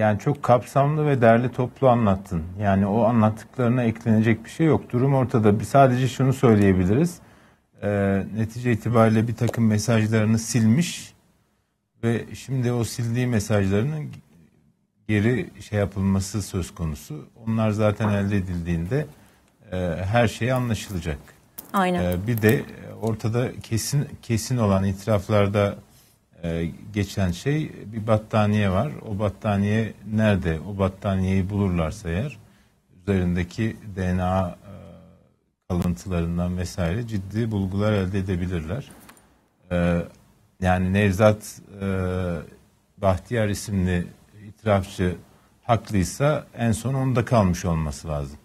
Yani çok kapsamlı ve derli toplu anlattın. Yani o anlattıklarına eklenecek bir şey yok. Durum ortada. Bir sadece şunu söyleyebiliriz. Ee, netice itibariyle bir takım mesajlarını silmiş ve şimdi o sildiği mesajlarının geri şey yapılması söz konusu. Onlar zaten elde edildiğinde e, her şey anlaşılacak. Aynen. E, bir de ortada kesin kesin olan itiraflarda e, geçen şey bir battaniye var. O battaniye nerede? O battaniyeyi bulurlarsa eğer üzerindeki DNA e, kalıntılarından vesaire ciddi bulgular elde edebilirler. E, yani Nevzat e, Bahtiyar isimli itirafçı haklıysa en son onda kalmış olması lazım.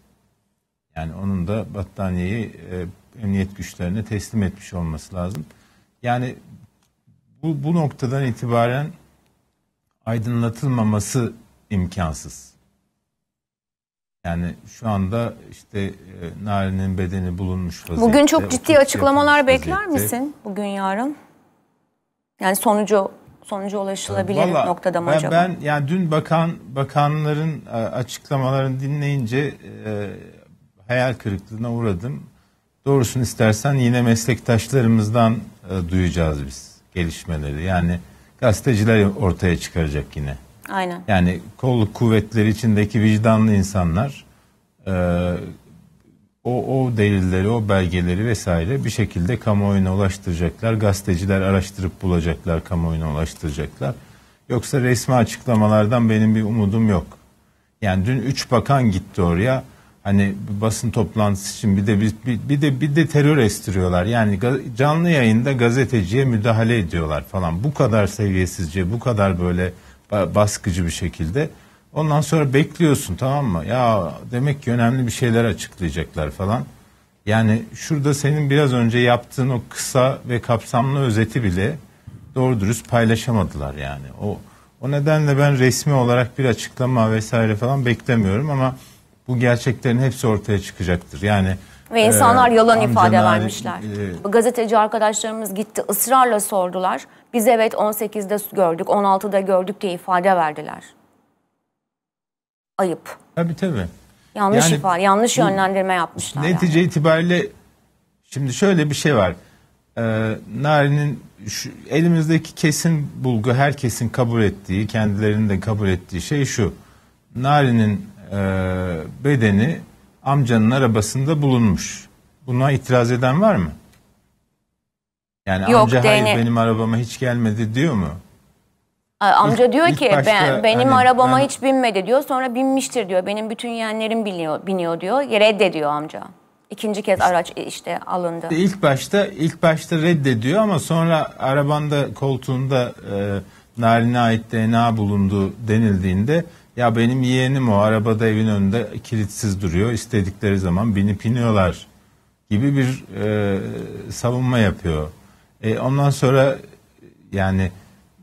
Yani onun da battaniyeyi emniyet güçlerine teslim etmiş olması lazım. Yani bu, bu noktadan itibaren aydınlatılmaması imkansız. Yani şu anda işte e, Nari'nin bedeni bulunmuş vaziyette. Bugün çok ciddi açıklamalar bekler misin? Bugün yarın. Yani sonucu sonuca ulaşılabilir Vallahi, noktada mı ben, acaba? Ben yani dün bakan bakanların e, açıklamalarını dinleyince e, hayal kırıklığına uğradım. Doğrusunu istersen yine meslektaşlarımızdan e, duyacağız biz gelişmeleri. Yani gazeteciler ortaya çıkaracak yine. Aynen. Yani kol kuvvetleri içindeki vicdanlı insanlar e, o, o delilleri, o belgeleri vesaire bir şekilde kamuoyuna ulaştıracaklar. Gazeteciler araştırıp bulacaklar, kamuoyuna ulaştıracaklar. Yoksa resmi açıklamalardan benim bir umudum yok. Yani dün üç bakan gitti oraya Hani basın toplantısı için bir de bir, bir, bir de bir de terör estiriyorlar. Yani canlı yayında gazeteciye müdahale ediyorlar falan. Bu kadar seviyesizce, bu kadar böyle baskıcı bir şekilde. Ondan sonra bekliyorsun tamam mı? Ya demek ki önemli bir şeyler açıklayacaklar falan. Yani şurada senin biraz önce yaptığın o kısa ve kapsamlı özeti bile doğru dürüst paylaşamadılar yani. O o nedenle ben resmi olarak bir açıklama vesaire falan beklemiyorum ama bu gerçeklerin hepsi ortaya çıkacaktır. Yani ve insanlar ee, yalan amcanlar, ifade e, vermişler. E, Gazeteci arkadaşlarımız gitti ısrarla sordular. Biz evet 18'de gördük, 16'da gördük diye ifade verdiler. Ayıp. Tabii tabii. Yanlış yani, ifade, yanlış bu, yönlendirme yapmışlar. Netice yani. itibariyle şimdi şöyle bir şey var. Ee, Nari'nin şu, elimizdeki kesin bulgu herkesin kabul ettiği, kendilerinin de kabul ettiği şey şu. Nari'nin e, bedeni amcanın arabasında bulunmuş. Buna itiraz eden var mı? Yani Yok, amca hayır DNA... benim arabama hiç gelmedi diyor mu? Amca diyor ilk ki başta, ben, benim hani, arabama ben... hiç binmedi diyor. Sonra binmiştir diyor. Benim bütün yeğenlerim biniyor, biniyor diyor. Reddediyor amca. İkinci kez araç işte alındı. İlk başta ilk başta reddediyor ama sonra arabanda koltuğunda e, narine ait DNA bulundu denildiğinde ya benim yeğenim o arabada evin önünde kilitsiz duruyor. İstedikleri zaman binip iniyorlar gibi bir e, savunma yapıyor. E, ondan sonra yani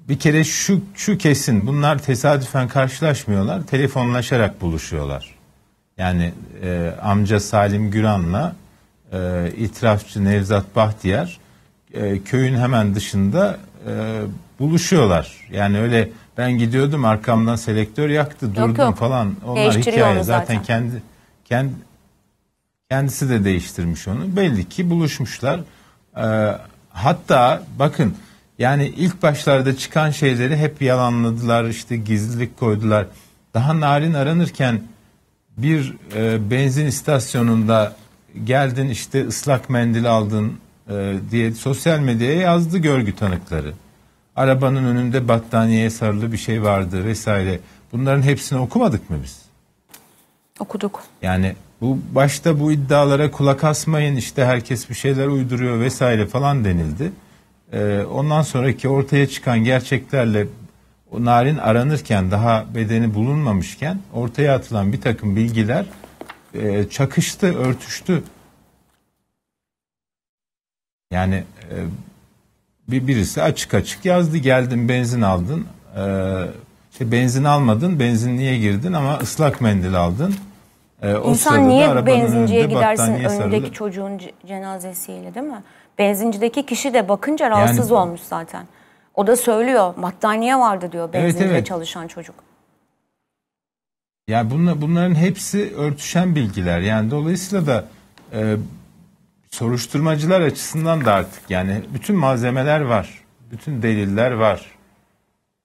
bir kere şu şu kesin bunlar tesadüfen karşılaşmıyorlar. Telefonlaşarak buluşuyorlar. Yani e, amca Salim Güran'la e, itirafçı Nevzat Bahtiyar e, köyün hemen dışında e, buluşuyorlar. Yani öyle ben gidiyordum arkamdan selektör yaktı durdum yok. falan. Onlar hikaye zaten. zaten kendi kendi kendisi de değiştirmiş onu. Belli ki buluşmuşlar. Ee, hatta bakın yani ilk başlarda çıkan şeyleri hep yalanladılar işte gizlilik koydular. Daha narin aranırken bir e, benzin istasyonunda geldin işte ıslak mendil aldın e, diye sosyal medyaya yazdı görgü tanıkları arabanın önünde battaniyeye sarılı bir şey vardı vesaire. Bunların hepsini okumadık mı biz? Okuduk. Yani bu başta bu iddialara kulak asmayın işte herkes bir şeyler uyduruyor vesaire falan denildi. Ee, ondan sonraki ortaya çıkan gerçeklerle o narin aranırken daha bedeni bulunmamışken ortaya atılan bir takım bilgiler e, çakıştı, örtüştü. Yani e, bir birisi açık açık yazdı geldin benzin aldın e, işte benzin almadın benzinliğe girdin ama ıslak mendil aldın. E, o İnsan niye benzinciye gidersin hani önündeki çocuğun cenazesiyle değil mi? Benzincideki kişi de bakınca rahatsız yani, olmuş zaten. O da söylüyor battaniye vardı diyor benzinle evet, evet. çalışan çocuk. Ya yani bunla, bunların hepsi örtüşen bilgiler. Yani dolayısıyla da e, soruşturmacılar açısından da artık yani bütün malzemeler var. Bütün deliller var.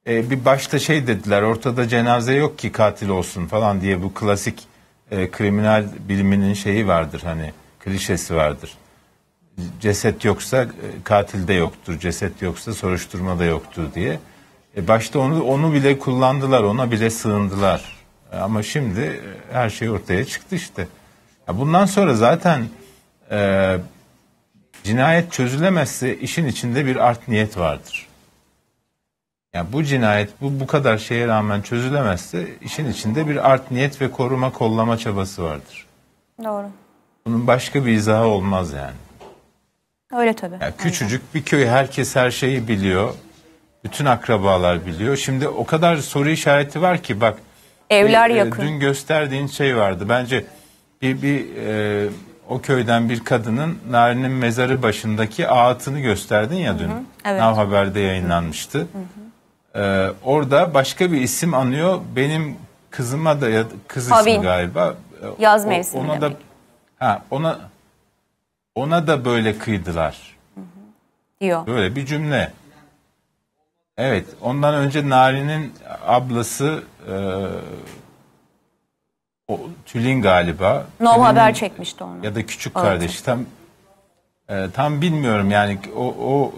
Ee, bir başta şey dediler ortada cenaze yok ki katil olsun falan diye bu klasik e, kriminal biliminin şeyi vardır hani klişesi vardır. Ceset yoksa e, katil de yoktur, ceset yoksa soruşturma da yoktur diye. E, başta onu onu bile kullandılar, ona bile sığındılar. E, ama şimdi e, her şey ortaya çıktı işte. bundan sonra zaten e, cinayet çözülemezse işin içinde bir art niyet vardır. Yani bu cinayet bu, bu kadar şeye rağmen çözülemezse işin içinde bir art niyet ve koruma kollama çabası vardır. Doğru. Bunun başka bir izahı olmaz yani. Öyle tabii. Yani küçücük Aynen. bir köy herkes her şeyi biliyor. Bütün akrabalar biliyor. Şimdi o kadar soru işareti var ki bak. Evler bir, e, yakın. Dün gösterdiğin şey vardı. Bence bir, bir e, o köyden bir kadının Nari'nin mezarı başındaki ağıtını gösterdin ya dün. Hı hı, evet. Nav Haber'de yayınlanmıştı. Hı hı. Ee, orada başka bir isim anıyor. Benim kızıma da ya kız Pavin. ismi galiba. Ee, Yaz mevsimi ona demek. da ha ona ona da böyle kıydılar. Diyor. Böyle bir cümle. Evet, ondan önce Nari'nin ablası e, o Tülin galiba. No Tülin, haber çekmişti onu. Ya da küçük evet. kardeş tam e, tam bilmiyorum yani o, o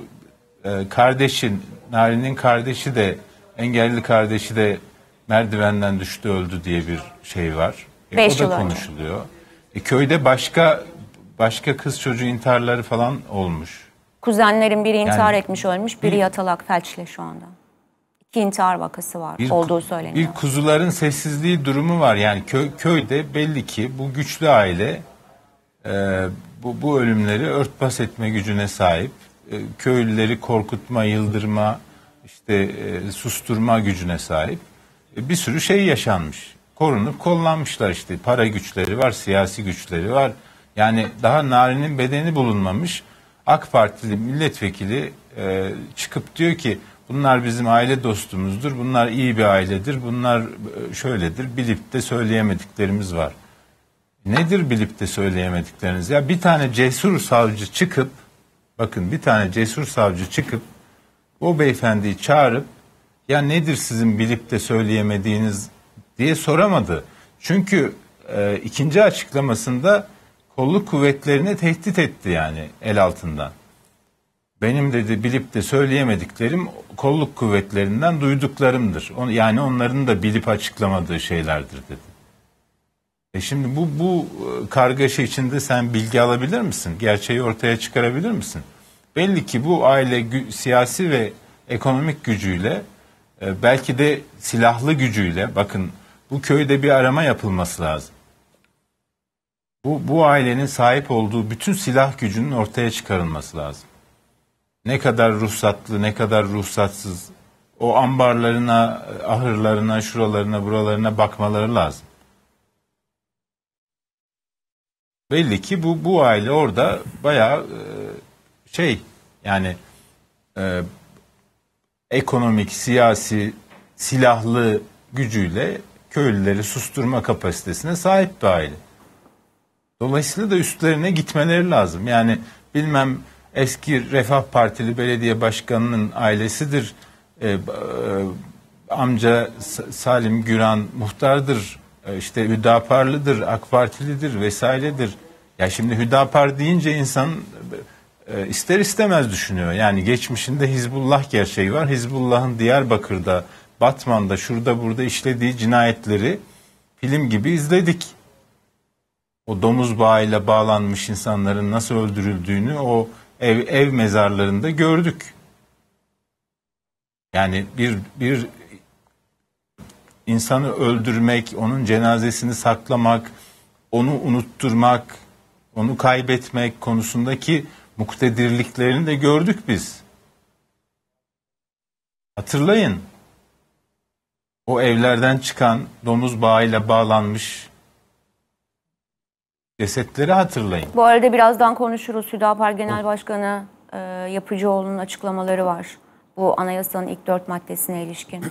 e, kardeşin Narin'in kardeşi de engelli kardeşi de merdivenden düştü öldü diye bir şey var. E, Beş o da konuşuluyor. Önce. E, köyde başka başka kız çocuğu intiharları falan olmuş. Kuzenlerin biri intihar yani, etmiş ölmüş, biri bir, yatalak felçle şu anda iki intihar vakası var bir, olduğu söyleniyor. Bir kuzuların sessizliği durumu var. Yani kö, köyde belli ki bu güçlü aile e, bu, bu ölümleri örtbas etme gücüne sahip. E, köylüleri korkutma, yıldırma, işte e, susturma gücüne sahip. E, bir sürü şey yaşanmış. Korunup kollanmışlar işte. Para güçleri var, siyasi güçleri var. Yani daha Nari'nin bedeni bulunmamış. AK Partili milletvekili e, çıkıp diyor ki bunlar bizim aile dostumuzdur, bunlar iyi bir ailedir, bunlar e, şöyledir, bilip de söyleyemediklerimiz var. Nedir bilip de söyleyemedikleriniz? Ya bir tane cesur savcı çıkıp, bakın bir tane cesur savcı çıkıp o beyefendiyi çağırıp ya nedir sizin bilip de söyleyemediğiniz diye soramadı. Çünkü e, ikinci açıklamasında kolluk kuvvetlerine tehdit etti yani el altından benim dedi bilip de söyleyemediklerim kolluk kuvvetlerinden duyduklarımdır. Yani onların da bilip açıklamadığı şeylerdir dedi. E şimdi bu bu e, kargaşa içinde sen bilgi alabilir misin? Gerçeği ortaya çıkarabilir misin? Belli ki bu aile siyasi ve ekonomik gücüyle e, belki de silahlı gücüyle bakın bu köyde bir arama yapılması lazım. Bu bu ailenin sahip olduğu bütün silah gücünün ortaya çıkarılması lazım ne kadar ruhsatlı, ne kadar ruhsatsız o ambarlarına, ahırlarına, şuralarına, buralarına bakmaları lazım. Belli ki bu bu aile orada bayağı e, şey yani e, ekonomik, siyasi, silahlı gücüyle köylüleri susturma kapasitesine sahip bir aile. Dolayısıyla da üstlerine gitmeleri lazım. Yani bilmem eski Refah Partili belediye başkanının ailesidir. E, e, amca Salim Güran muhtardır. E, işte Hüdaparlıdır, AK Partilidir vesairedir. Ya şimdi Hüdapar deyince insan e, ister istemez düşünüyor. Yani geçmişinde Hizbullah gerçeği var. Hizbullah'ın Diyarbakır'da, Batman'da, şurada burada işlediği cinayetleri film gibi izledik. O domuz bağıyla bağlanmış insanların nasıl öldürüldüğünü, o ev, ev mezarlarında gördük. Yani bir bir insanı öldürmek, onun cenazesini saklamak, onu unutturmak, onu kaybetmek konusundaki muktedirliklerini de gördük biz. Hatırlayın. O evlerden çıkan domuz bağıyla bağlanmış cesetleri hatırlayın. Bu arada birazdan konuşuruz. Hüdapar Genel Başkanı e, Yapıcıoğlu'nun açıklamaları var. Bu anayasanın ilk dört maddesine ilişkin.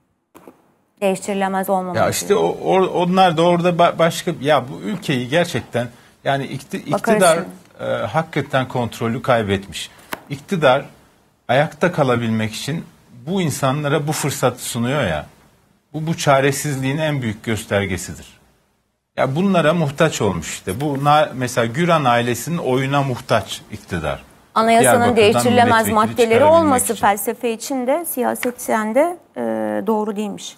Değiştirilemez olmaması. Ya işte o, or, onlar da orada başka ya bu ülkeyi gerçekten yani iktidar e, hakikaten kontrolü kaybetmiş. İktidar ayakta kalabilmek için bu insanlara bu fırsatı sunuyor ya. Bu bu çaresizliğin en büyük göstergesidir. Ya bunlara muhtaç olmuş işte. Bu mesela Güran ailesinin oyuna muhtaç iktidar. Anayasanın değiştirilemez maddeleri olması için. felsefe için de siyasetçen de e, doğru değilmiş.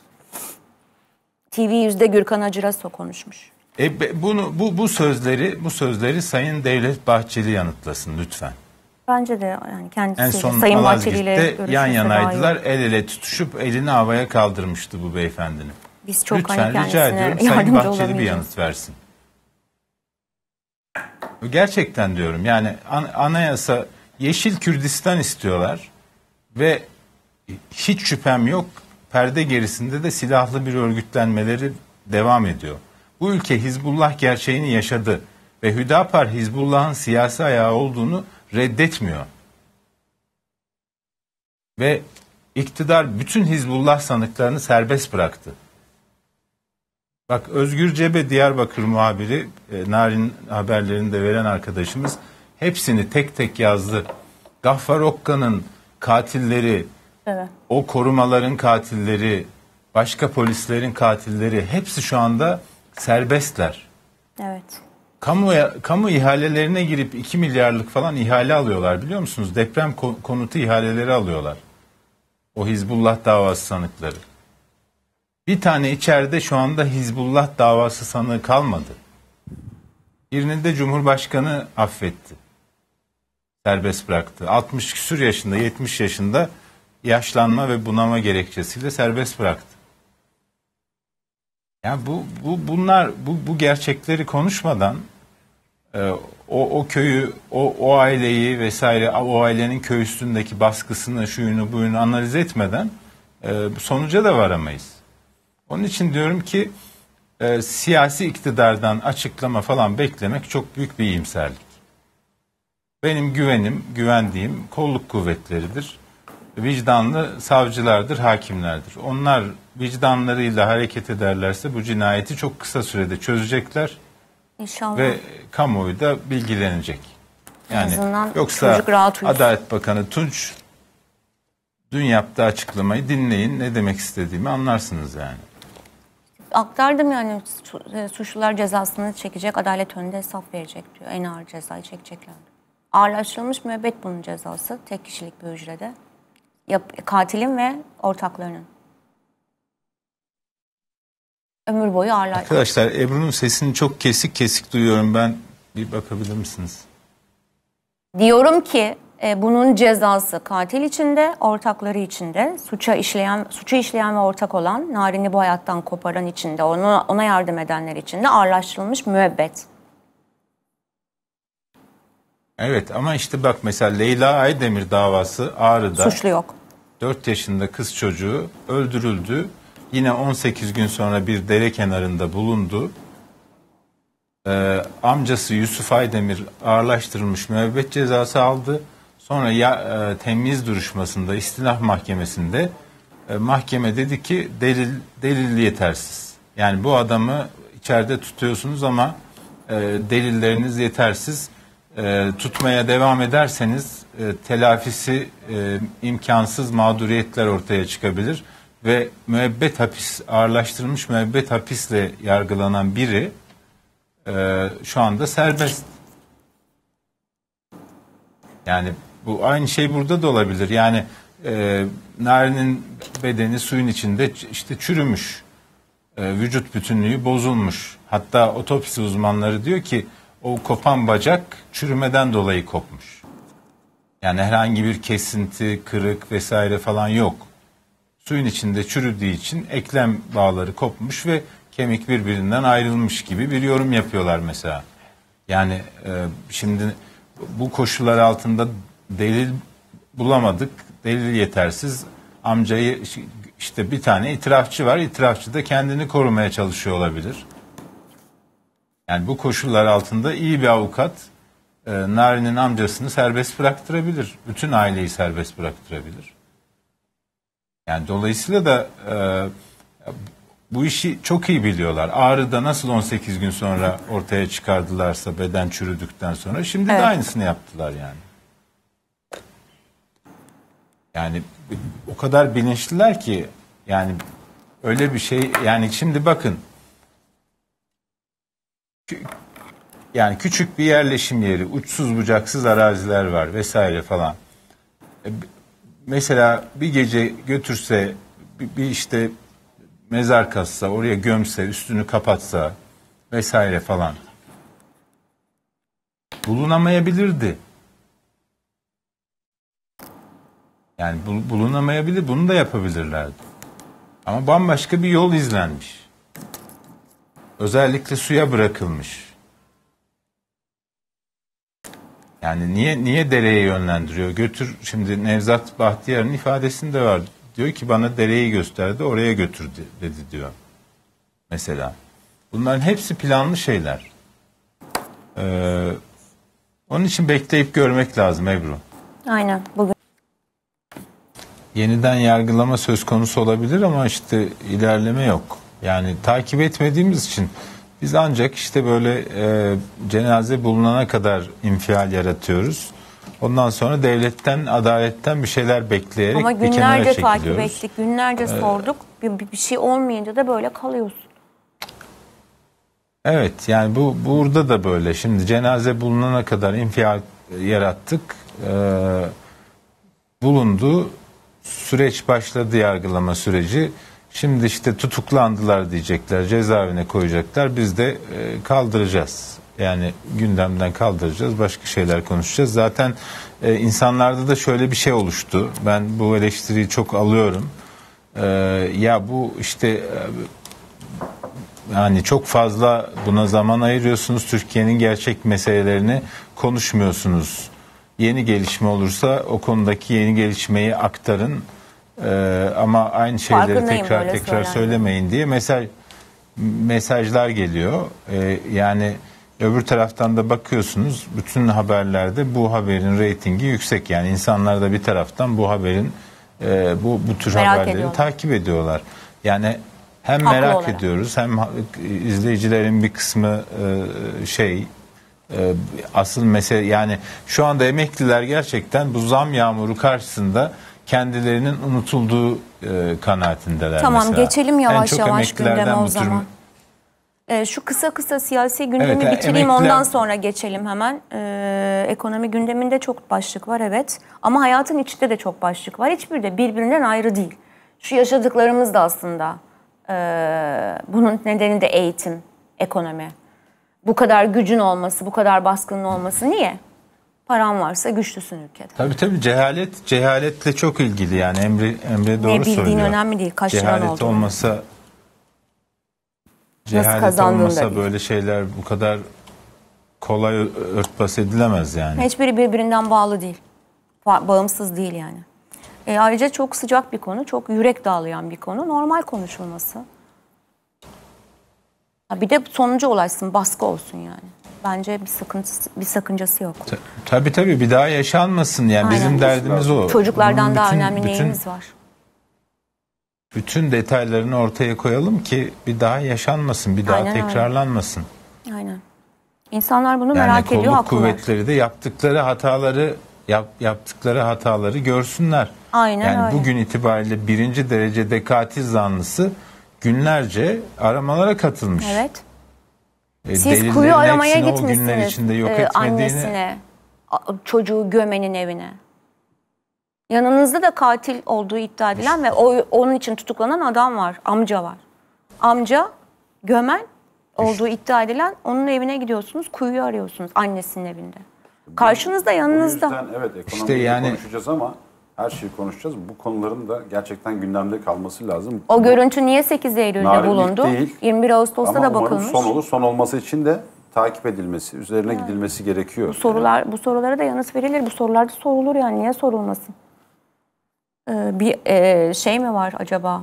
TV yüzde Gürkan Acıraso konuşmuş. E, be, bunu bu bu sözleri bu sözleri Sayın Devlet Bahçeli yanıtlasın lütfen. Bence de yani kendisi en son Sayın Bahçeli ile yan yanaydılar. Dair. El ele tutuşup elini havaya kaldırmıştı bu beyefendinin. Biz çok Lütfen hani kendisine rica ediyorum Sayın Bahçeli bir yanıt versin. Gerçekten diyorum yani anayasa Yeşil Kürdistan istiyorlar ve hiç şüphem yok perde gerisinde de silahlı bir örgütlenmeleri devam ediyor. Bu ülke Hizbullah gerçeğini yaşadı ve Hüdapar Hizbullah'ın siyasi ayağı olduğunu reddetmiyor. Ve iktidar bütün Hizbullah sanıklarını serbest bıraktı. Bak Özgür Cebe Diyarbakır muhabiri e, Narin haberlerini de veren arkadaşımız hepsini tek tek yazdı. Gaffar Okka'nın katilleri, evet. o korumaların katilleri, başka polislerin katilleri hepsi şu anda serbestler. Evet. Kamu, kamu ihalelerine girip 2 milyarlık falan ihale alıyorlar biliyor musunuz? Deprem konutu ihaleleri alıyorlar. O Hizbullah davası sanıkları. Bir tane içeride şu anda Hizbullah davası sanığı kalmadı. Birini de Cumhurbaşkanı affetti. Serbest bıraktı. 60 küsur yaşında, 70 yaşında yaşlanma ve bunama gerekçesiyle serbest bıraktı. Yani bu, bu bunlar bu, bu gerçekleri konuşmadan e, o, o köyü, o, o aileyi vesaire o ailenin köy üstündeki baskısını, şuyunu, buyunu analiz etmeden e, sonuca da varamayız. Onun için diyorum ki e, siyasi iktidardan açıklama falan beklemek çok büyük bir iyimserlik. Benim güvenim, güvendiğim kolluk kuvvetleridir. Vicdanlı savcılardır, hakimlerdir. Onlar vicdanlarıyla hareket ederlerse bu cinayeti çok kısa sürede çözecekler. İnşallah. Ve kamuoyu da bilgilenecek. Yani yoksa Adalet Bakanı Tunç dün yaptığı açıklamayı dinleyin ne demek istediğimi anlarsınız yani aktardım yani e, suçlular cezasını çekecek, adalet önünde hesap verecek diyor. En ağır cezayı çekecekler. Ağırlaştırılmış müebbet bunun cezası tek kişilik bir hücrede. Yap, katilin ve ortaklarının. Ömür boyu ağırlaştırılmış. Arkadaşlar Ebru'nun sesini çok kesik kesik duyuyorum ben. Bir bakabilir misiniz? Diyorum ki e, bunun cezası katil içinde, ortakları içinde, suça işleyen, suçu işleyen ve ortak olan, narini bu hayattan koparan içinde, ona, ona yardım edenler içinde ağırlaştırılmış müebbet. Evet ama işte bak mesela Leyla Aydemir davası Ağrı'da. Suçlu yok. 4 yaşında kız çocuğu öldürüldü. Yine 18 gün sonra bir dere kenarında bulundu. Ee, amcası Yusuf Aydemir ağırlaştırılmış müebbet cezası aldı. Sonra ya e, temyiz duruşmasında istinaf mahkemesinde e, mahkeme dedi ki delil delil yetersiz. Yani bu adamı içeride tutuyorsunuz ama e, delilleriniz yetersiz. E, tutmaya devam ederseniz e, telafisi e, imkansız mağduriyetler ortaya çıkabilir ve müebbet hapis ağırlaştırılmış müebbet hapisle yargılanan biri e, şu anda serbest. Yani bu aynı şey burada da olabilir. Yani e, Nari'nin bedeni suyun içinde işte çürümüş. E, vücut bütünlüğü bozulmuş. Hatta otopsi uzmanları diyor ki o kopan bacak çürümeden dolayı kopmuş. Yani herhangi bir kesinti, kırık vesaire falan yok. Suyun içinde çürüdüğü için eklem bağları kopmuş ve kemik birbirinden ayrılmış gibi bir yorum yapıyorlar mesela. Yani e, şimdi bu koşullar altında delil bulamadık, delil yetersiz. Amcayı işte bir tane itirafçı var, itirafçı da kendini korumaya çalışıyor olabilir. Yani bu koşullar altında iyi bir avukat e, Nari'nin amcasını serbest bıraktırabilir. Bütün aileyi serbest bıraktırabilir. Yani dolayısıyla da e, bu işi çok iyi biliyorlar. Ağrı'da nasıl 18 gün sonra ortaya çıkardılarsa beden çürüdükten sonra şimdi evet. de aynısını yaptılar yani. Yani o kadar bilinçliler ki yani öyle bir şey yani şimdi bakın yani küçük bir yerleşim yeri, uçsuz bucaksız araziler var vesaire falan. E, mesela bir gece götürse bir işte mezar kazsa, oraya gömse, üstünü kapatsa vesaire falan bulunamayabilirdi. Yani bu, bulunamayabilir, bunu da yapabilirlerdi. Ama bambaşka bir yol izlenmiş. Özellikle suya bırakılmış. Yani niye niye dereye yönlendiriyor? Götür şimdi Nevzat Bahtiyar'ın ifadesinde var. Diyor ki bana dereyi gösterdi, oraya götürdü dedi diyor. Mesela. Bunların hepsi planlı şeyler. Ee, onun için bekleyip görmek lazım Ebru. Aynen. Bugün yeniden yargılama söz konusu olabilir ama işte ilerleme yok. Yani takip etmediğimiz için biz ancak işte böyle e, cenaze bulunana kadar infial yaratıyoruz. Ondan sonra devletten, adaletten bir şeyler bekleyerek Ama bir kenara çekiliyoruz. günlerce takip ettik, günlerce ee, sorduk. Bir, bir şey olmayınca da böyle kalıyorsun. Evet yani bu burada da böyle. Şimdi cenaze bulunana kadar infial yarattık. Ee, bulundu süreç başladı yargılama süreci. Şimdi işte tutuklandılar diyecekler, cezaevine koyacaklar. Biz de e, kaldıracağız. Yani gündemden kaldıracağız, başka şeyler konuşacağız. Zaten e, insanlarda da şöyle bir şey oluştu. Ben bu eleştiriyi çok alıyorum. E, ya bu işte yani çok fazla buna zaman ayırıyorsunuz. Türkiye'nin gerçek meselelerini konuşmuyorsunuz yeni gelişme olursa o konudaki yeni gelişmeyi aktarın ee, ama aynı şeyleri tekrar tekrar söylemeyin diye mesaj mesajlar geliyor. Ee, yani öbür taraftan da bakıyorsunuz bütün haberlerde bu haberin reytingi yüksek yani insanlar da bir taraftan bu haberin e, bu bu tür merak haberleri ediyorlar. takip ediyorlar. Yani hem Haklı merak olarak. ediyoruz hem izleyicilerin bir kısmı e, şey ee, asıl mesele yani şu anda emekliler gerçekten bu zam yağmuru karşısında kendilerinin unutulduğu e, kanaatindeler. Tamam mesela. geçelim yavaş en çok yavaş gündeme o zaman. E, şu kısa kısa siyasi gündemi evet, bitireyim emekliler... ondan sonra geçelim hemen. E, ekonomi gündeminde çok başlık var evet ama hayatın içinde de çok başlık var. Hiçbiri de birbirinden ayrı değil. Şu yaşadıklarımız da aslında e, bunun nedeni de eğitim, ekonomi bu kadar gücün olması, bu kadar baskının olması niye? Paran varsa güçlüsün ülkede. Tabii tabii cehalet cehaletle çok ilgili yani Emre Emre doğru ne bildiğin söylüyor. önemli değil. Kaç cehalet olmasa cehalet olmasa böyle şeyler bu kadar kolay örtbas edilemez yani. Hiçbiri birbirinden bağlı değil. bağımsız değil yani. E, ayrıca çok sıcak bir konu, çok yürek dağlayan bir konu. Normal konuşulması. Bir de sonuncu ulaşsın, baskı olsun yani. Bence bir sakıncası, bir sakıncası yok. Ta, tabii tabii bir daha yaşanmasın yani Aynen. bizim derdimiz o. Çocuklardan Bunun daha önemli bütün, neyimiz var? Bütün detaylarını ortaya koyalım ki bir daha yaşanmasın, bir daha Aynen, tekrarlanmasın. Aynen. İnsanlar bunu yani merak ediyor. akıllar. kuvvetleri de yaptıkları hataları yap, yaptıkları hataları görsünler. Aynen yani öyle. bugün itibariyle birinci derecede katil zanlısı günlerce aramalara katılmış. Evet. E, Siz kuyu aramaya gitmişsiniz. O günler içinde yok e, etmediğini... Annesine, çocuğu gömenin evine. Yanınızda da katil olduğu iddia edilen ve o, onun için tutuklanan adam var. Amca var. Amca gömen olduğu iddia edilen onun evine gidiyorsunuz. Kuyuyu arıyorsunuz annesinin evinde. Karşınızda yanınızda. O yüzden, evet ekonomiyi işte yani, konuşacağız ama her şeyi konuşacağız. Bu konuların da gerçekten gündemde kalması lazım. O görüntü niye 8 Eylül'de Narinlik bulundu? Değil. 21 Ağustos'ta Ama da bakılmış. son olur. Son olması için de takip edilmesi, üzerine yani. gidilmesi gerekiyor. Bu sorular bu sorulara da yanıt verilir. Bu sorular da sorulur yani niye sorulmasın? Ee, bir e, şey mi var acaba?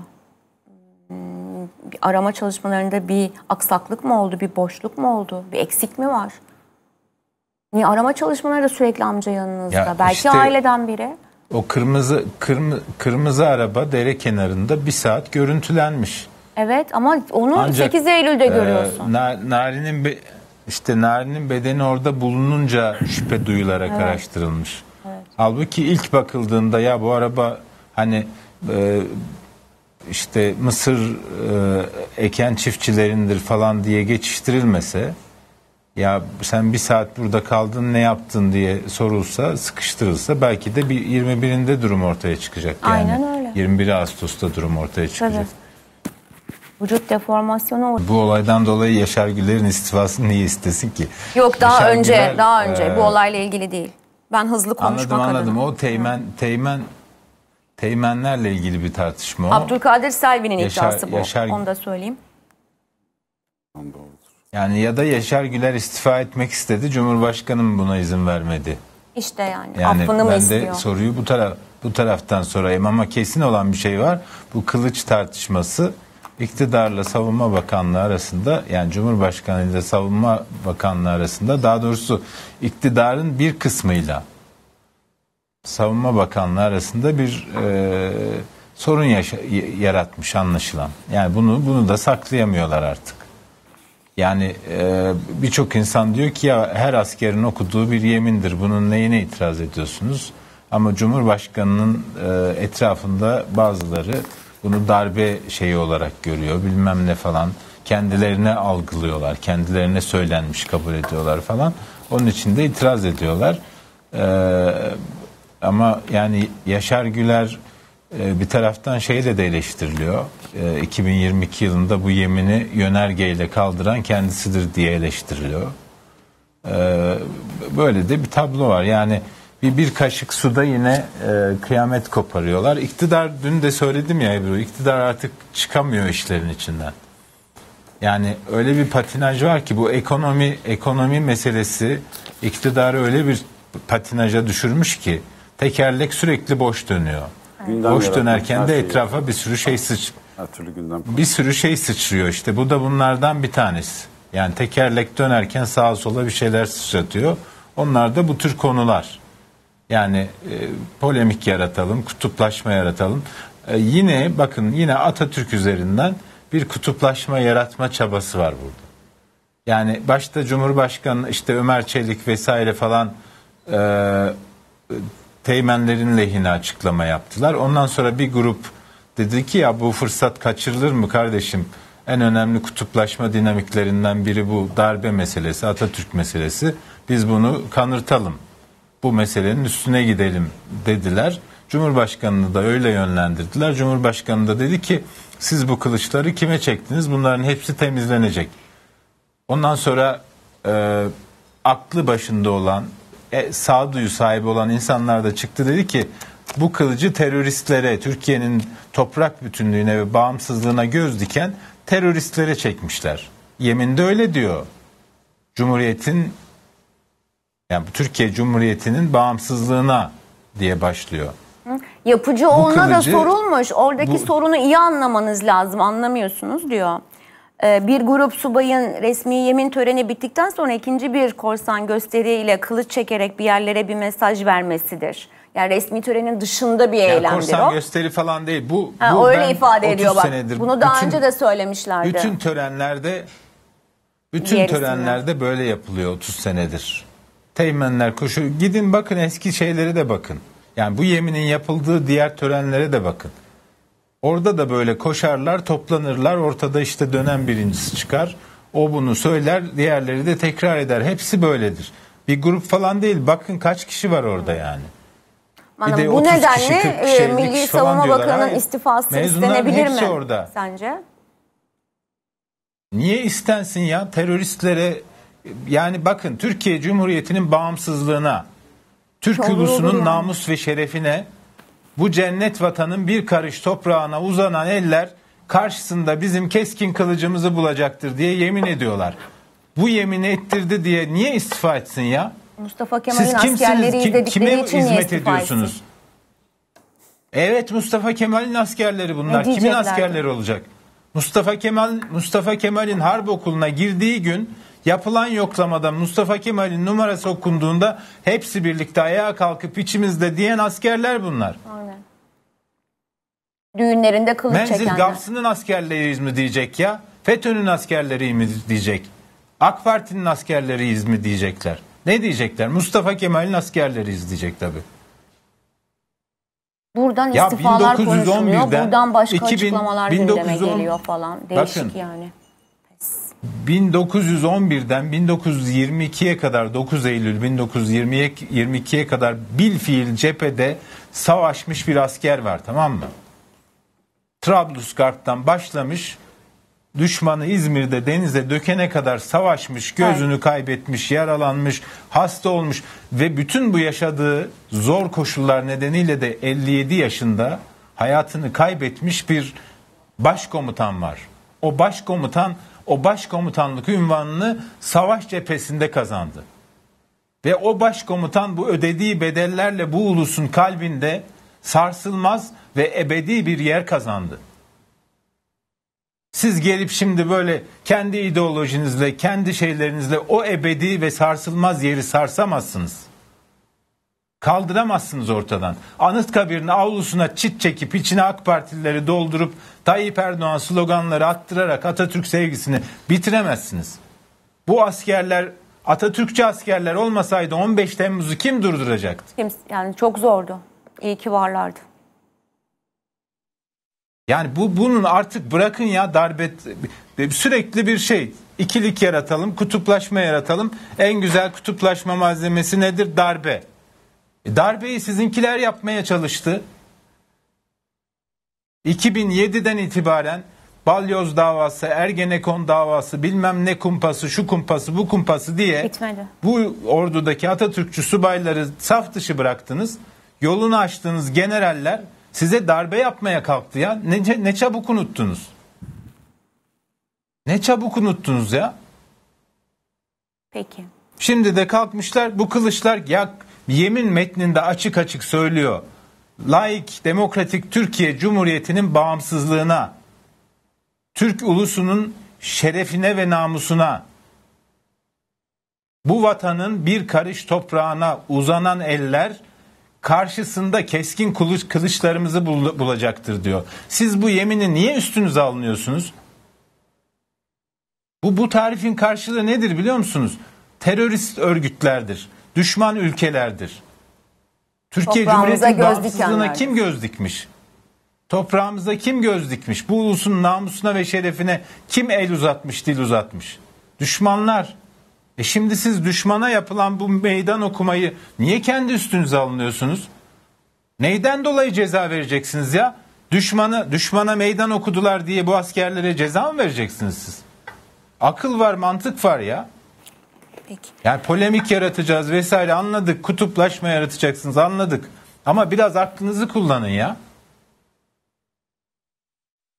Bir hmm, arama çalışmalarında bir aksaklık mı oldu, bir boşluk mu oldu, bir eksik mi var? Niye arama çalışmaları da sürekli amca yanınızda? Ya Belki işte, aileden biri. O kırmızı kırm kırmızı araba dere kenarında bir saat görüntülenmiş. Evet ama onu Ancak, 8 Eylül'de e, görüyorsun. E, Nari'nin be, işte Nari'nin bedeni orada bulununca şüphe duyularak evet. araştırılmış. Evet. Halbuki ilk bakıldığında ya bu araba hani e, işte Mısır e, eken çiftçilerindir falan diye geçiştirilmese ya sen bir saat burada kaldın ne yaptın diye sorulsa sıkıştırılsa belki de bir 21'inde durum ortaya çıkacak. Yani Aynen öyle. 21 Ağustos'ta durum ortaya çıkacak. Tabii. Vücut deformasyonu ortaya. Bu olaydan dolayı Yaşar Güler'in istifasını niye istesin ki? Yok daha Yaşar önce Güler, daha önce e, bu olayla ilgili değil. Ben hızlı konuşmak Anladım anladım adına. o teğmen teğmen teğmenlerle ilgili bir tartışma o. Abdülkadir Selvi'nin iddiası bu. Yaşar, Onu da söyleyeyim. Doğru. Yani ya da Yaşar Güler istifa etmek istedi. Cumhurbaşkanı mı buna izin vermedi. İşte yani, yani affını mı istiyor? Ben de soruyu bu taraf bu taraftan sorayım ama kesin olan bir şey var. Bu kılıç tartışması iktidarla savunma bakanlığı arasında yani Cumhurbaşkanı ile savunma bakanlığı arasında daha doğrusu iktidarın bir kısmıyla savunma bakanlığı arasında bir e, sorun yaşa- yaratmış anlaşılan. Yani bunu bunu da saklayamıyorlar artık. Yani e, birçok insan diyor ki ya her askerin okuduğu bir yemindir. Bunun neyine itiraz ediyorsunuz? Ama Cumhurbaşkanının e, etrafında bazıları bunu darbe şeyi olarak görüyor bilmem ne falan. Kendilerine algılıyorlar, kendilerine söylenmiş kabul ediyorlar falan. Onun için de itiraz ediyorlar. E, ama yani Yaşar Güler ee, bir taraftan şey de, eleştiriliyor. 2022 ee, yılında bu yemini yönergeyle kaldıran kendisidir diye eleştiriliyor. Ee, böyle de bir tablo var. Yani bir, bir kaşık suda yine e, kıyamet koparıyorlar. İktidar dün de söyledim ya Ebru İktidar artık çıkamıyor işlerin içinden. Yani öyle bir patinaj var ki bu ekonomi ekonomi meselesi iktidarı öyle bir patinaja düşürmüş ki tekerlek sürekli boş dönüyor. Gündem boş dönerken de etrafa bir sürü şey sıç her türlü gündem bir sürü şey sıçrıyor işte bu da bunlardan bir tanesi. Yani tekerlek dönerken sağa sola bir şeyler sıçratıyor. Onlar da bu tür konular. Yani e, polemik yaratalım, kutuplaşma yaratalım. E, yine bakın yine Atatürk üzerinden bir kutuplaşma yaratma çabası var burada. Yani başta Cumhurbaşkanı işte Ömer Çelik vesaire falan e, teğmenlerin lehine açıklama yaptılar. Ondan sonra bir grup dedi ki ya bu fırsat kaçırılır mı kardeşim? En önemli kutuplaşma dinamiklerinden biri bu darbe meselesi, Atatürk meselesi. Biz bunu kanırtalım. Bu meselenin üstüne gidelim dediler. Cumhurbaşkanını da öyle yönlendirdiler. Cumhurbaşkanı da dedi ki siz bu kılıçları kime çektiniz? Bunların hepsi temizlenecek. Ondan sonra e, aklı başında olan e, sağduyu sahibi olan insanlar da çıktı dedi ki bu kılıcı teröristlere, Türkiye'nin toprak bütünlüğüne ve bağımsızlığına göz diken teröristlere çekmişler. Yemin'de öyle diyor. Cumhuriyetin yani Türkiye Cumhuriyeti'nin bağımsızlığına diye başlıyor. Yapıcı bu da sorulmuş. Oradaki bu, sorunu iyi anlamanız lazım. Anlamıyorsunuz diyor. Ee, bir grup subayın resmi yemin töreni bittikten sonra ikinci bir korsan gösteriyle kılıç çekerek bir yerlere bir mesaj vermesidir. Yani resmi törenin dışında bir eylemdir korsan o. Korsan gösteri falan değil. Bu, ha, bu öyle ifade ediyor bak. Bunu daha bütün, önce de söylemişlerdi. Bütün törenlerde bütün Diğer törenlerde böyle yapılıyor 30 senedir. Teğmenler koşu. Gidin bakın eski şeyleri de bakın. Yani bu yeminin yapıldığı diğer törenlere de bakın. Orada da böyle koşarlar, toplanırlar. Ortada işte dönem birincisi çıkar. O bunu söyler, diğerleri de tekrar eder. Hepsi böyledir. Bir grup falan değil. Bakın kaç kişi var orada yani. Bir de bu nedenle e, kişi, kişi, e, Milli Savunma Bakanı'nın istifası istenebilir mi orada. sence? Niye istensin ya teröristlere yani bakın Türkiye Cumhuriyeti'nin bağımsızlığına Türk Çok ulusunun yani. namus ve şerefine bu cennet vatanın bir karış toprağına uzanan eller karşısında bizim keskin kılıcımızı bulacaktır diye yemin ediyorlar. Bu yemin ettirdi diye niye istifa etsin ya? Mustafa Kemal'in askerleri kim, kime için hizmet ediyorsunuz? Etsin? Evet Mustafa Kemal'in askerleri bunlar. Kimin askerleri olacak? Mustafa Kemal Mustafa Kemal'in harp okuluna girdiği gün Yapılan yoklamada Mustafa Kemal'in numarası okunduğunda hepsi birlikte ayağa kalkıp içimizde diyen askerler bunlar. Aynen. Düğünlerinde kılıç Menzil çekenler. Menzil Gavs'ının askerleriyiz mi diyecek ya? FETÖ'nün askerleri mi diyecek? AK Parti'nin askerleriyiz mi diyecekler? Ne diyecekler? Mustafa Kemal'in askerleriyiz diyecek tabii. Buradan ya istifalar konuşuluyor. Buradan başka 2000, açıklamalar 1910, gündeme geliyor falan. Değişik bakın, yani. 1911'den 1922'ye kadar 9 Eylül 1922'ye kadar bil fiil cephede savaşmış bir asker var tamam mı? Trablusgarp'tan başlamış düşmanı İzmir'de denize dökene kadar savaşmış, gözünü kaybetmiş, yaralanmış, hasta olmuş ve bütün bu yaşadığı zor koşullar nedeniyle de 57 yaşında hayatını kaybetmiş bir başkomutan var. O başkomutan o başkomutanlık ünvanını savaş cephesinde kazandı. Ve o başkomutan bu ödediği bedellerle bu ulusun kalbinde sarsılmaz ve ebedi bir yer kazandı. Siz gelip şimdi böyle kendi ideolojinizle, kendi şeylerinizle o ebedi ve sarsılmaz yeri sarsamazsınız.'' Kaldıramazsınız ortadan. Anıtkabir'in avlusuna çit çekip içine AK Partilileri doldurup Tayyip Erdoğan sloganları attırarak Atatürk sevgisini bitiremezsiniz. Bu askerler Atatürkçü askerler olmasaydı 15 Temmuz'u kim durduracaktı? Kim, yani çok zordu. İyi ki varlardı. Yani bu bunun artık bırakın ya darbe sürekli bir şey ikilik yaratalım, kutuplaşma yaratalım. En güzel kutuplaşma malzemesi nedir? Darbe. E, darbeyi sizinkiler yapmaya çalıştı. 2007'den itibaren Balyoz davası, Ergenekon davası, bilmem ne kumpası, şu kumpası, bu kumpası diye Bitmedi. bu ordudaki Atatürkçü subayları saf dışı bıraktınız. Yolunu açtığınız generaller size darbe yapmaya kalktı ya. Ne, ne çabuk unuttunuz. Ne çabuk unuttunuz ya. Peki. Şimdi de kalkmışlar bu kılıçlar ya yemin metninde açık açık söylüyor. Laik demokratik Türkiye Cumhuriyeti'nin bağımsızlığına, Türk ulusunun şerefine ve namusuna, bu vatanın bir karış toprağına uzanan eller karşısında keskin kılıç, kılıçlarımızı bul, bulacaktır diyor. Siz bu yemini niye üstünüze alınıyorsunuz? Bu, bu tarifin karşılığı nedir biliyor musunuz? Terörist örgütlerdir düşman ülkelerdir. Türkiye Cumhuriyeti'nin bağımsızlığına kim göz dikmiş? Toprağımıza kim göz dikmiş? Bu ulusun namusuna ve şerefine kim el uzatmış, dil uzatmış? Düşmanlar. E şimdi siz düşmana yapılan bu meydan okumayı niye kendi üstünüze alınıyorsunuz? Neyden dolayı ceza vereceksiniz ya? Düşmanı, düşmana meydan okudular diye bu askerlere ceza mı vereceksiniz siz? Akıl var, mantık var ya. Peki. Yani polemik yaratacağız vesaire anladık. Kutuplaşma yaratacaksınız anladık. Ama biraz aklınızı kullanın ya.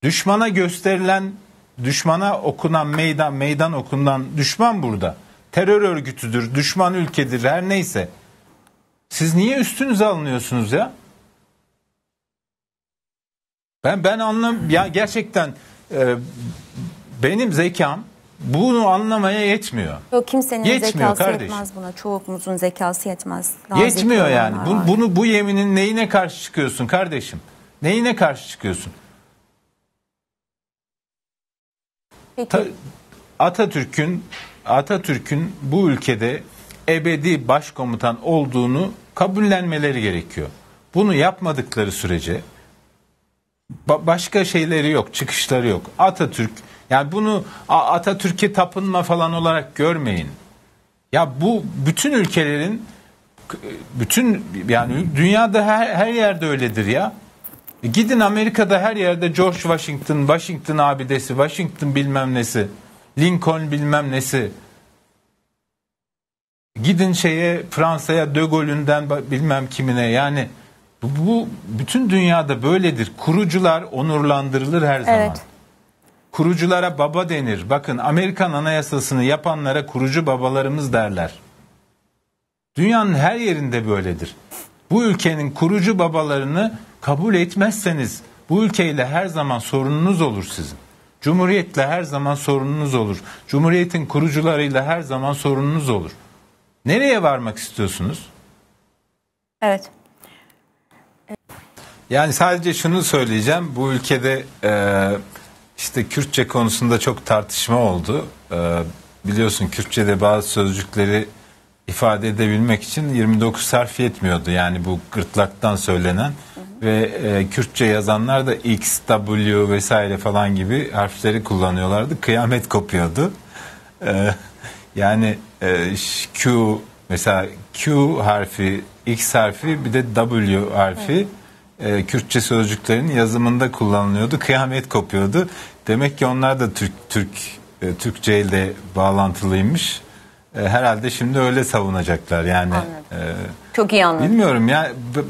Düşmana gösterilen, düşmana okunan meydan, meydan okunan düşman burada. Terör örgütüdür, düşman ülkedir her neyse. Siz niye üstünüze alınıyorsunuz ya? Ben ben anlam ya gerçekten e, benim zekam bunu anlamaya yetmiyor. Yok kimsenin yetmiyor zekası kardeşim. yetmez buna. Çoğumuzun zekası yetmez. Daha yetmiyor yani. Bu, bunu bu yeminin neyine karşı çıkıyorsun kardeşim? Neyine karşı çıkıyorsun? Peki. Atatürk'ün Atatürk'ün bu ülkede ebedi başkomutan olduğunu kabullenmeleri gerekiyor. Bunu yapmadıkları sürece ba başka şeyleri yok, çıkışları yok. Atatürk yani bunu Atatürk'e tapınma falan olarak görmeyin. Ya bu bütün ülkelerin bütün yani dünyada her, her yerde öyledir ya. E gidin Amerika'da her yerde George Washington, Washington abidesi, Washington bilmem nesi, Lincoln bilmem nesi. Gidin şeye Fransa'ya De Gaulle'ünden bilmem kimine yani bu bütün dünyada böyledir. Kurucular onurlandırılır her zaman. Evet. Kuruculara baba denir. Bakın Amerikan anayasasını yapanlara kurucu babalarımız derler. Dünyanın her yerinde böyledir. Bu ülkenin kurucu babalarını kabul etmezseniz bu ülkeyle her zaman sorununuz olur sizin. Cumhuriyetle her zaman sorununuz olur. Cumhuriyetin kurucularıyla her zaman sorununuz olur. Nereye varmak istiyorsunuz? Evet. Yani sadece şunu söyleyeceğim. Bu ülkede e, işte Kürtçe konusunda çok tartışma oldu. Ee, biliyorsun Kürtçe'de bazı sözcükleri ifade edebilmek için 29 harf yetmiyordu. Yani bu gırtlaktan söylenen ve e, Kürtçe yazanlar da X, W vesaire falan gibi harfleri kullanıyorlardı. Kıyamet kopuyordu. Ee, yani e, Q mesela Q harfi, X harfi bir de W harfi. Evet e, Kürtçe sözcüklerin yazımında kullanılıyordu. Kıyamet kopuyordu. Demek ki onlar da Türk Türk e, Türkçe ile bağlantılıymış. E, herhalde şimdi öyle savunacaklar yani. E, Çok iyi anladım. Bilmiyorum ya b, b,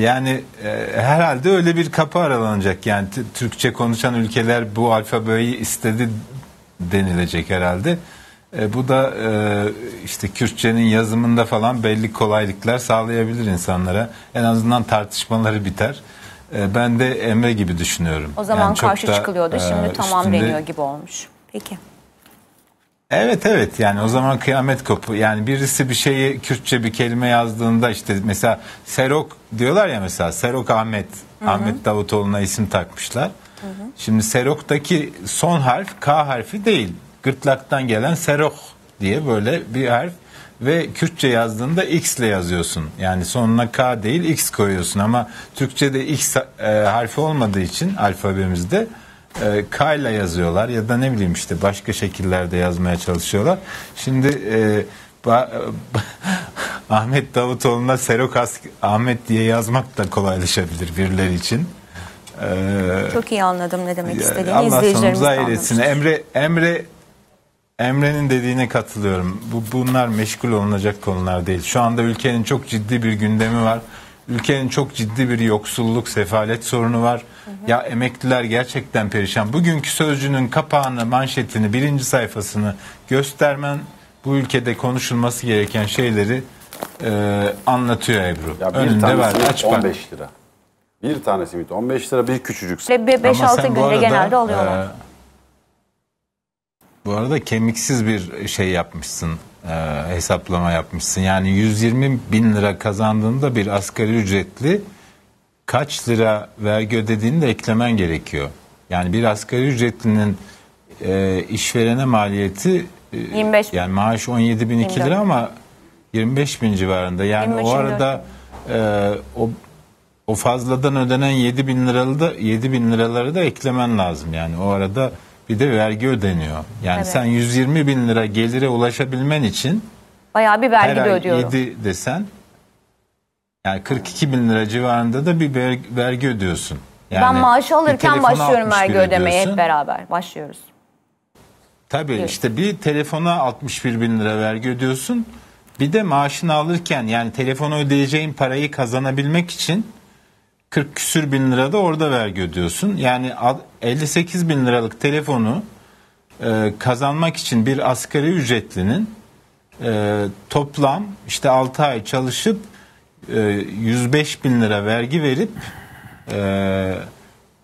yani e, herhalde öyle bir kapı aralanacak. Yani Türkçe konuşan ülkeler bu alfabeyi istedi denilecek herhalde. E, bu da e, işte Kürtçenin yazımında falan belli kolaylıklar sağlayabilir insanlara. En azından tartışmaları biter. E, ben de Emre gibi düşünüyorum. O zaman yani karşı da, çıkılıyordu. E, şimdi e, tamam üstünde... gibi olmuş. Peki. Evet evet yani o zaman kıyamet kopu. Yani birisi bir şeyi Kürtçe bir kelime yazdığında işte mesela Serok diyorlar ya mesela Serok Ahmet. Hı hı. Ahmet Davutoğlu'na isim takmışlar. Hı hı. Şimdi Serok'taki son harf K harfi değil gırtlaktan gelen serok diye böyle bir harf ve Kürtçe yazdığında X ile yazıyorsun. Yani sonuna K değil X koyuyorsun ama Türkçe'de X e, harfi olmadığı için alfabemizde e, K ile yazıyorlar ya da ne bileyim işte başka şekillerde yazmaya çalışıyorlar. Şimdi e, ba, Ahmet Davutoğlu'na Serokas Ahmet diye yazmak da kolaylaşabilir birileri için. Ee, Çok iyi anladım ne demek istediğini. Allah sonumuzu hayretsin. Emre, Emre Emre'nin dediğine katılıyorum. Bu bunlar meşgul olunacak konular değil. Şu anda ülkenin çok ciddi bir gündemi var. Ülkenin çok ciddi bir yoksulluk, sefalet sorunu var. Hı hı. Ya emekliler gerçekten perişan. Bugünkü sözcünün kapağını, manşetini, birinci sayfasını göstermen bu ülkede konuşulması gereken şeyleri e, anlatıyor Ebru. Ya bir Önünde var. Aç 15 lira. Bir tane simit 15 lira bir küçücük. Ve 5-6 günde genelde e, alıyorlar. E, bu arada kemiksiz bir şey yapmışsın, e, hesaplama yapmışsın. Yani 120 bin lira kazandığında bir asgari ücretli kaç lira vergi ödediğini de eklemen gerekiyor. Yani bir asgari ücretlinin e, işverene maliyeti e, 25 yani maaş 17 bin 2 lira ama 25 bin civarında. Yani o arada e, o o fazladan ödenen 7 bin liralı da 7 bin liraları da eklemen lazım yani o arada bir de vergi ödeniyor. Yani evet. sen 120 bin lira gelire ulaşabilmen için bayağı bir vergi her de ödüyorum. 7 desen yani 42 bin lira civarında da bir vergi ödüyorsun. Yani ben maaşı alırken başlıyorum vergi ödemeye hep beraber başlıyoruz. Tabii evet. işte bir telefona 61 bin lira vergi ödüyorsun. Bir de maaşını alırken yani telefona ödeyeceğin parayı kazanabilmek için 40 küsür bin lira da orada vergi ödüyorsun. Yani 58 bin liralık telefonu e, kazanmak için bir asgari ücretlinin e, toplam işte 6 ay çalışıp e, 105 bin lira vergi verip e,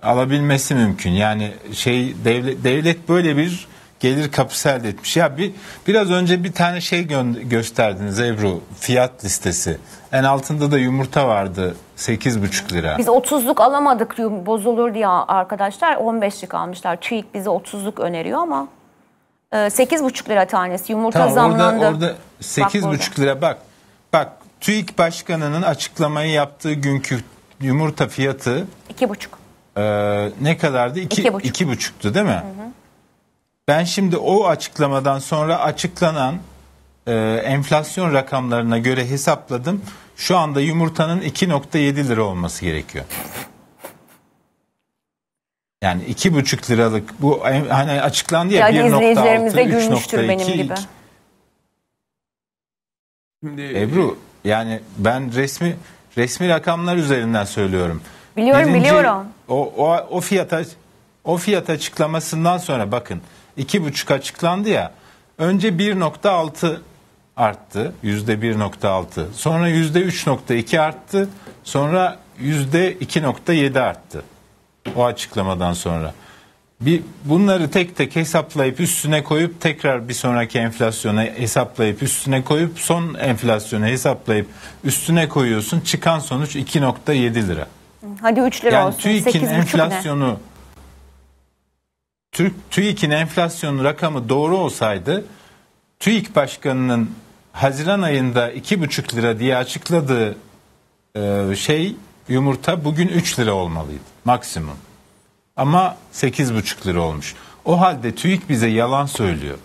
alabilmesi mümkün. Yani şey devlet, devlet böyle bir gelir kapısı elde etmiş. Ya bir biraz önce bir tane şey gö- gösterdiniz Ebru fiyat listesi. En altında da yumurta vardı 8,5 lira. Biz 30'luk alamadık diyor bozulur diye arkadaşlar 15'lik almışlar. TÜİK bize 30'luk öneriyor ama 8,5 e, lira tanesi yumurta tamam, zamlandı. Orada, orada 8,5 lira bak. Bak TÜİK Başkanı'nın açıklamayı yaptığı günkü yumurta fiyatı 2,5. E, ne kadardı? 2,5'tu değil mi? Hı hı. Ben şimdi o açıklamadan sonra açıklanan e, enflasyon rakamlarına göre hesapladım. Şu anda yumurtanın 2.7 lira olması gerekiyor. Yani 2.5 liralık bu hani açıklandı ya, bir nokta 3.2 gibi. Şimdi Ebru e, yani ben resmi resmi rakamlar üzerinden söylüyorum. Biliyorum Birinci, biliyorum. O, o o fiyata o fiyat açıklamasından sonra bakın 2,5 açıklandı ya. Önce 1.6 arttı. yüzde %1.6. Sonra yüzde %3.2 arttı. Sonra yüzde %2.7 arttı. O açıklamadan sonra. Bir, bunları tek tek hesaplayıp üstüne koyup tekrar bir sonraki enflasyona hesaplayıp üstüne koyup son enflasyona hesaplayıp üstüne koyuyorsun. Çıkan sonuç 2.7 lira. Hadi 3 lira yani olsun. Yani TÜİK'in enflasyonu ne? Türk TÜİK'in enflasyon rakamı doğru olsaydı TÜİK Başkanı'nın Haziran ayında 2,5 lira diye açıkladığı e, şey yumurta bugün 3 lira olmalıydı maksimum. Ama 8,5 lira olmuş. O halde TÜİK bize yalan söylüyor.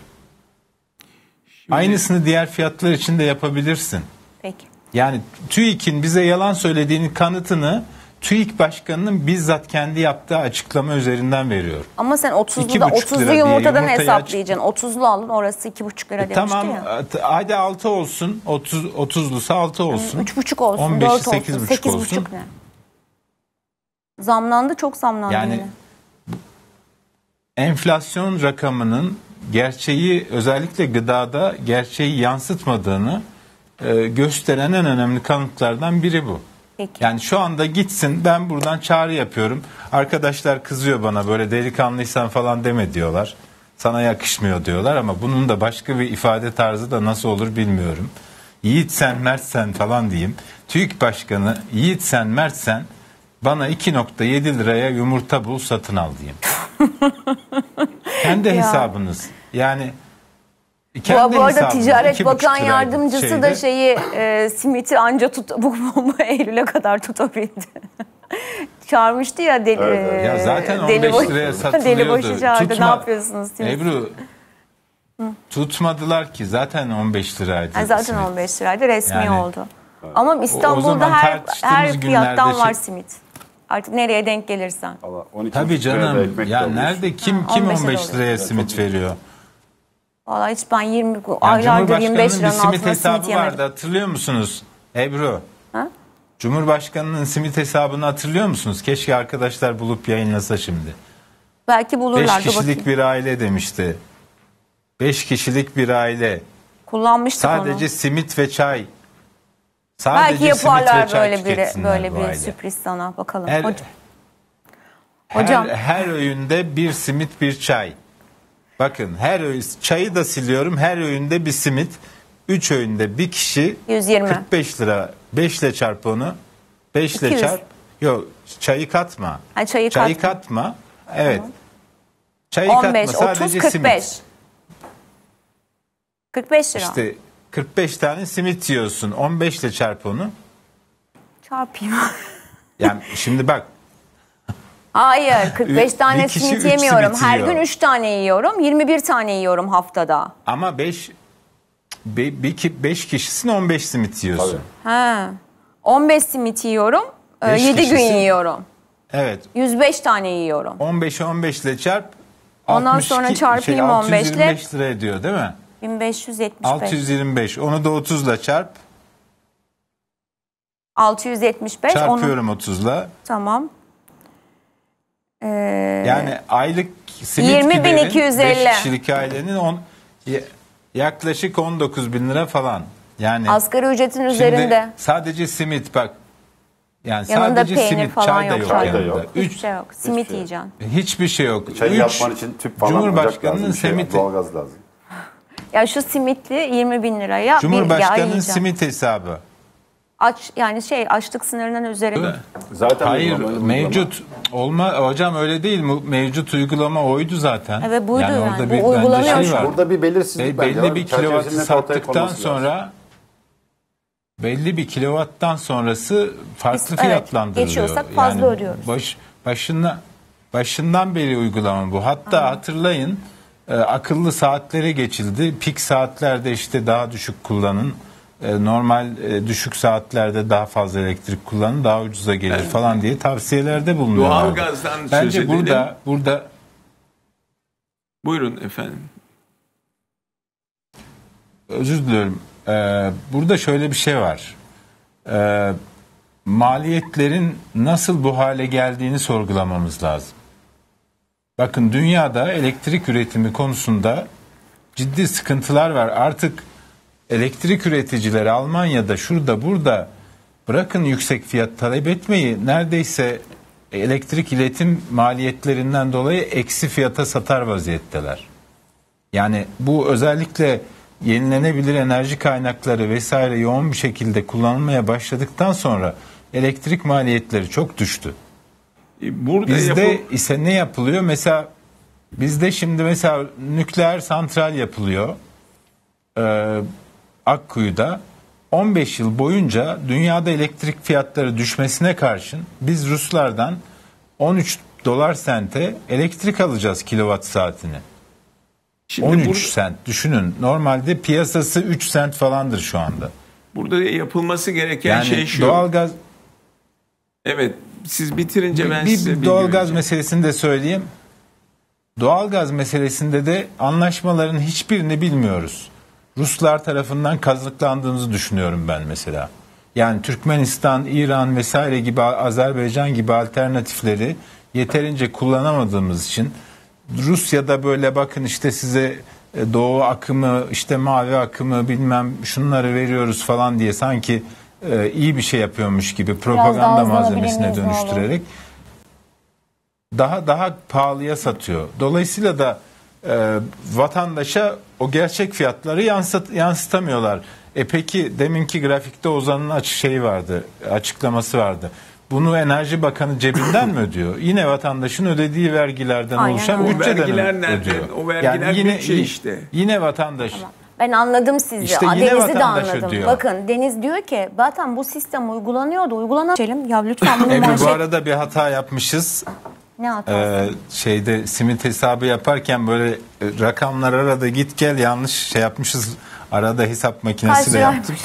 Şimdi... Aynısını diğer fiyatlar için de yapabilirsin. Peki. Yani TÜİK'in bize yalan söylediğini kanıtını TÜİK Başkanı'nın bizzat kendi yaptığı açıklama üzerinden veriyorum. Ama sen 30'lu 30 yumurtadan diye, hesaplayacaksın. 30'lu alın orası 2,5 lira e, demişti tamam, ya. Tamam hadi 6 olsun 30 30'lusa 6 olsun. 3,5 olsun 4 olsun 8,5 olsun. ne? Zamlandı çok zamlandı yani, yine. Enflasyon rakamının gerçeği özellikle gıdada gerçeği yansıtmadığını e, gösteren en önemli kanıtlardan biri bu. Peki. Yani şu anda gitsin ben buradan çağrı yapıyorum. Arkadaşlar kızıyor bana böyle delikanlıysan falan deme diyorlar. Sana yakışmıyor diyorlar ama bunun da başka bir ifade tarzı da nasıl olur bilmiyorum. Yiğit sen Mert sen falan diyeyim. TÜİK Başkanı Yiğit sen Mert sen bana 2.7 liraya yumurta bul satın al diyeyim. Kendi hesabınız. Yani kendi bu, bu arada Ticaret Bakan Yardımcısı şeydi. da şeyi e, simiti anca tut bu, bu, bu Eylül'e kadar tutabildi. Çağırmıştı ya deli. Evet. Ya zaten 15 deli boş, liraya satılıyordu. Deli boşu çağırdı. Tutma, ne yapıyorsunuz? Simit? Ebru tutmadılar ki zaten 15 liraydı. Yani zaten simit. 15 liraydı resmi yani, oldu. Ama İstanbul'da her her fiyattan şey... var simit. Artık nereye denk gelirsen. Allah, 12 Tabii canım. Ya olmuş. nerede kim ha, kim 15 liraya simit veriyor? Valla hiç ben 20 aylardır 25 liranın simit altına hesabı simit yemedim. vardı hatırlıyor musunuz Ebru? Ha? Cumhurbaşkanının simit hesabını hatırlıyor musunuz? Keşke arkadaşlar bulup yayınlasa şimdi. Belki bulurlar. 5 kişilik bir aile demişti. 5 kişilik bir aile. Kullanmıştık Sadece onu. simit ve çay. Sadece Belki yaparlar böyle bir böyle bir aile. sürpriz sana bakalım. Her, Hocam. Her, her öğünde bir simit bir çay. Bakın her öğün çayı da siliyorum. Her öğünde bir simit. 3 öğünde bir kişi 120. 45 lira. 5 ile çarp onu. 5 ile çarp. Yok çayı katma. Ha, çayı, çayı katma. katma. Evet. Tamam. Çayı 15, katma sadece 30, 45. simit. 45 lira. İşte 45 tane simit yiyorsun. 15 ile çarp onu. Çarpayım. yani şimdi bak Hayır 45 tane simit yemiyorum. simit Her gün 3 tane yiyorum. 21 tane yiyorum haftada. Ama 5 5 kişisin 15 simit yiyorsun. Tabii. He. 15 simit yiyorum. E, beş 7 gün yiyorum. Evet. 105 tane yiyorum. 15'e 15 ile çarp. Ondan sonra çarpayım 15 ile. 625 lira ediyor değil mi? 1575. 625. Onu da 30 ile çarp. 675. onu- Çarpıyorum 30 ile. Tamam. Ee, yani aylık simit 20 bin 250. 5 kişilik ailenin on, yaklaşık 19 bin lira falan. Yani asgari ücretin üzerinde. Sadece simit bak. Yani yanında sadece peynir simit, falan çay da yok. Çay da yok. Üç, Hiçbir şey yok. Simit şey. yiyeceksin. Hiçbir şey yok. Çayı yapman için tüp falan Cumhurbaşkanının lazım, şey simiti. Şey, doğalgaz lazım. Ya şu simitli 20 bin liraya Cumhurbaşkanının simit hesabı. Aç yani şey açlık sınırının üzerinde. Zaten Hayır mevcut Olma hocam öyle değil mi? Mevcut uygulama oydu zaten. Evet buydu yani. yani. bir, Bu şey uygulanıyor. Şey var. Burada bir belirsizlik Be- belli var. bir kilovatı sattıktan sonra belli bir kilovattan sonrası farklı Biz, fiyatlandırılıyor. Evet, geçiyorsak fazla yani ödüyoruz. Baş, başına, başından beri uygulama bu. Hatta Aha. hatırlayın e, akıllı saatlere geçildi. Pik saatlerde işte daha düşük kullanın e, normal e, düşük saatlerde daha fazla elektrik kullanın daha ucuza gelir evet. falan diye tavsiyelerde bulunuyorlar. Doğal gazdan Bence söz edelim. burada Buyurun efendim. Özür diliyorum. Ee, burada şöyle bir şey var. Ee, maliyetlerin nasıl bu hale geldiğini sorgulamamız lazım. Bakın dünyada elektrik üretimi konusunda ciddi sıkıntılar var. Artık elektrik üreticileri Almanya'da şurada burada bırakın yüksek fiyat talep etmeyi neredeyse elektrik iletim maliyetlerinden dolayı eksi fiyata satar vaziyetteler. Yani bu özellikle yenilenebilir enerji kaynakları vesaire yoğun bir şekilde kullanılmaya başladıktan sonra elektrik maliyetleri çok düştü. E, burada bizde yapı... ise ne yapılıyor? Mesela bizde şimdi mesela nükleer santral yapılıyor. Ee, Akkuyu'da 15 yıl boyunca dünyada elektrik fiyatları düşmesine karşın biz Ruslardan 13 dolar sente elektrik alacağız kilowatt saatini. Şimdi 13 bu... sent düşünün. Normalde piyasası 3 sent falandır şu anda. Burada yapılması gereken yani şey şu. Doğalgaz Evet, siz bitirince bir, ben bir, size bir doğalgaz meselesini de söyleyeyim. Doğalgaz meselesinde de anlaşmaların hiçbirini bilmiyoruz. Ruslar tarafından kazıklandığımızı düşünüyorum ben mesela. Yani Türkmenistan, İran vesaire gibi Azerbaycan gibi alternatifleri yeterince kullanamadığımız için Rusya'da böyle bakın işte size e, doğu akımı işte mavi akımı bilmem şunları veriyoruz falan diye sanki e, iyi bir şey yapıyormuş gibi propaganda malzemesine dönüştürerek daha daha pahalıya satıyor. Dolayısıyla da e, vatandaşa o gerçek fiyatları yansıt, yansıtamıyorlar. E peki deminki grafikte Ozan'ın açık şeyi vardı, açıklaması vardı. Bunu Enerji Bakanı cebinden mi ödüyor? Yine vatandaşın ödediği vergilerden Aynen. oluşan o bütçeden vergiler ödüyor. O vergiler yani yine, şey işte. Yine vatandaş. Ben anladım sizi. İşte yine Deniz'i de anladım. Ödüyor. Bakın Deniz diyor ki zaten bu sistem uygulanıyordu. Uygulanan... Ya lütfen bunu e, manşet... Bu arada bir hata yapmışız. Ne Ee, şeyde simit hesabı yaparken böyle e, rakamlar arada git gel yanlış şey yapmışız. Arada hesap makinesi de yaptık.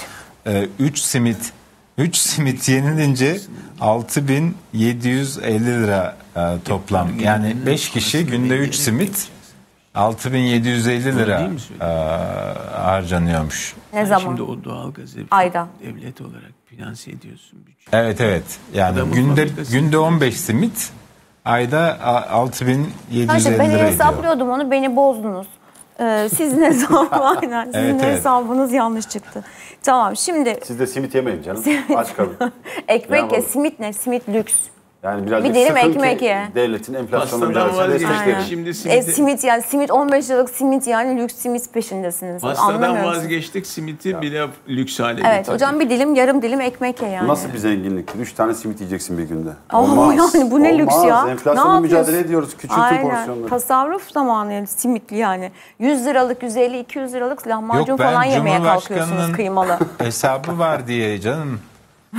3 ee, simit 3 simit yenilince 6750 lira e, toplam. Yani 5 kişi günde 3 simit 6750 lira e, harcanıyormuş. Ne zaman? Şimdi o doğalgazı Ayda. devlet olarak finanse ediyorsun. Şey. Evet evet. Yani günde günde 15 simit ayda 6750 lira Ben hesaplıyordum ediyor. onu beni bozdunuz. Ee, sizin hesabı aynen. Sizin evet, evet. hesabınız yanlış çıktı. Tamam şimdi. Siz de simit yemeyin canım. Simit. Aç kalın. Ekmek ya, simit ne? Simit lüks. Yani birazcık bir dilim ekmek ye. devletin enflasyonu mücadelesine destekleyin. Şimdi e, simit... E, simit yani simit 15 liralık simit yani lüks simit peşindesiniz. Pastadan vazgeçtik simiti ya. bile lüks hale getirdik. Evet tabii. hocam bir dilim yarım dilim ekmek ye yani. Nasıl bir zenginlik? 3 tane simit yiyeceksin bir günde. Aa, olmaz. Yani bu ne olmaz. lüks ya? Enflasyonla mücadele ediyoruz. Küçültün Aynen. porsiyonları. Tasarruf zamanı yani simitli yani. 100 liralık 150 200 liralık lahmacun Yok, falan yemeye kalkıyorsunuz kıymalı. hesabı var diye canım.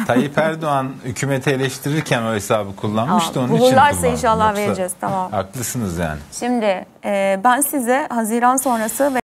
Tayyip Erdoğan hükümeti eleştirirken o hesabı kullanmıştı. Aa, onun bulurlarsa için inşallah Yoksa, vereceğiz. Tamam. Haklısınız yani. Şimdi e, ben size Haziran sonrası ve